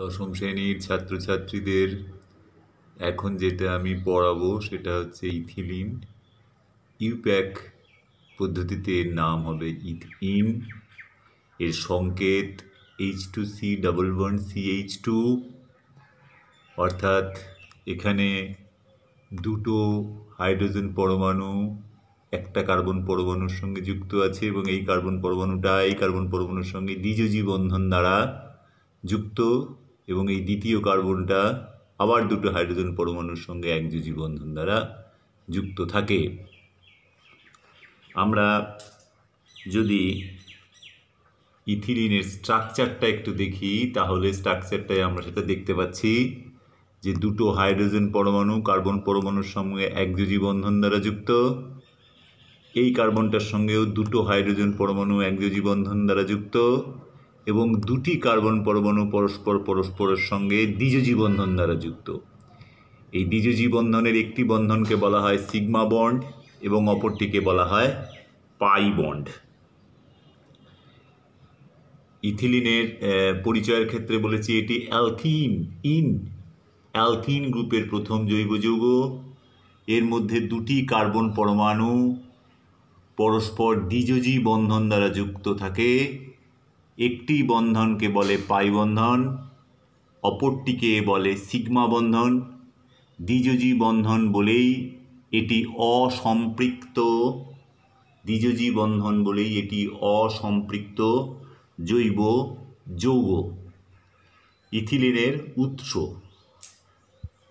দশম শ্রেণীর ছাত্রছাত্রীদের এখন যেটা আমি পড়াবো সেটা হচ্ছে ইথিলিন ইউপ্যাক পদ্ধতিতে নাম হবে ইথিন এর সংকেত H two C double one C H two অর্থাৎ এখানে দুটো হাইড্রোজেন পরমাণু একটা কার্বন পরমাণুর সঙ্গে যুক্ত আছে এবং এই কার্বন পরমাণুটা এই কার্বন পরমাণুর সঙ্গে দ্বিজজী বন্ধন দ্বারা যুক্ত এবং এই দ্বিতীয় কার্বনটা আবার দুটো হাইড্রোজেন পরমাণুর সঙ্গে একযোজি বন্ধন দ্বারা যুক্ত থাকে আমরা যদি ইথিলিনের স্ট্রাকচারটা একটু দেখি তাহলে স্ট্রাকচারটায় আমরা সেটা দেখতে পাচ্ছি যে দুটো হাইড্রোজেন পরমাণু কার্বন পরমাণুর সঙ্গে একযোজি বন্ধন দ্বারা যুক্ত এই কার্বনটার সঙ্গেও দুটো হাইড্রোজেন পরমাণু একযোজি বন্ধন দ্বারা যুক্ত এবং দুটি কার্বন পরমাণু পরস্পর পরস্পরের সঙ্গে দ্বিজজী বন্ধন দ্বারা যুক্ত এই দ্বিজজী বন্ধনের একটি বন্ধনকে বলা হয় সিগমা বন্ড এবং অপরটিকে বলা হয় পাই বন্ড ইথিলিনের পরিচয়ের ক্ষেত্রে বলেছি এটি অ্যালথিন ইন অ্যালথিন গ্রুপের প্রথম জৈব যৌগ এর মধ্যে দুটি কার্বন পরমাণু পরস্পর দ্বিজজী বন্ধন দ্বারা যুক্ত থাকে একটি বন্ধনকে বলে পাই বন্ধন অপরটিকে বলে সিগমা বন্ধন দ্বিযোজী বন্ধন বলেই এটি অসম্পৃক্ত দ্বিজজি বন্ধন বলেই এটি অসম্পৃক্ত জৈব যৌগ ইথিলিনের উৎস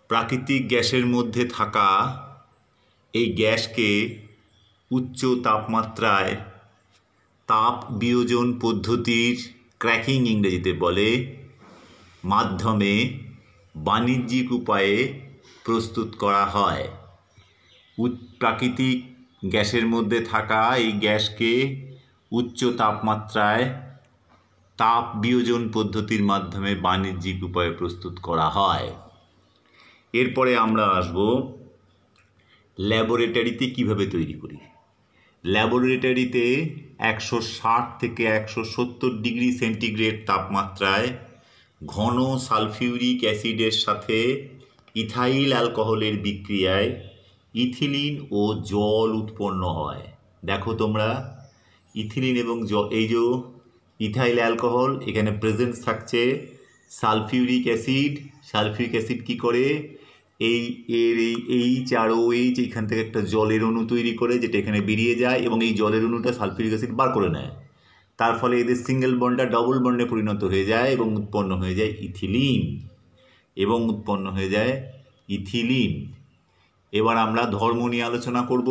প্রাকৃতিক গ্যাসের মধ্যে থাকা এই গ্যাসকে উচ্চ তাপমাত্রায় তাপ বিয়োজন পদ্ধতির ক্র্যাকিং ইংরেজিতে বলে মাধ্যমে বাণিজ্যিক উপায়ে প্রস্তুত করা হয় প্রাকৃতিক গ্যাসের মধ্যে থাকা এই গ্যাসকে উচ্চ তাপমাত্রায় তাপ বিয়োজন পদ্ধতির মাধ্যমে বাণিজ্যিক উপায়ে প্রস্তুত করা হয় এরপরে আমরা আসব ল্যাবরেটরিতে কিভাবে তৈরি করি ল্যাবরেটরিতে একশো ষাট থেকে একশো সত্তর ডিগ্রি সেন্টিগ্রেড তাপমাত্রায় ঘন সালফিউরিক অ্যাসিডের সাথে ইথাইল অ্যালকোহলের বিক্রিয়ায় ইথিলিন ও জল উৎপন্ন হয় দেখো তোমরা ইথিলিন এবং জ এই যে ইথাইল অ্যালকোহল এখানে প্রেজেন্স থাকছে সালফিউরিক অ্যাসিড সালফিউরিক অ্যাসিড কি করে এই এর এই এইচ আর ও এইচ এইখান থেকে একটা জলের অণু তৈরি করে যেটা এখানে বেরিয়ে যায় এবং এই জলের অণুটা সালফিউরিক অ্যাসিড বার করে নেয় তার ফলে এদের সিঙ্গেল বন্ডটা ডবল বন্ডে পরিণত হয়ে যায় এবং উৎপন্ন হয়ে যায় ইথিলিন এবং উৎপন্ন হয়ে যায় ইথিলিন এবার আমরা ধর্ম নিয়ে আলোচনা করব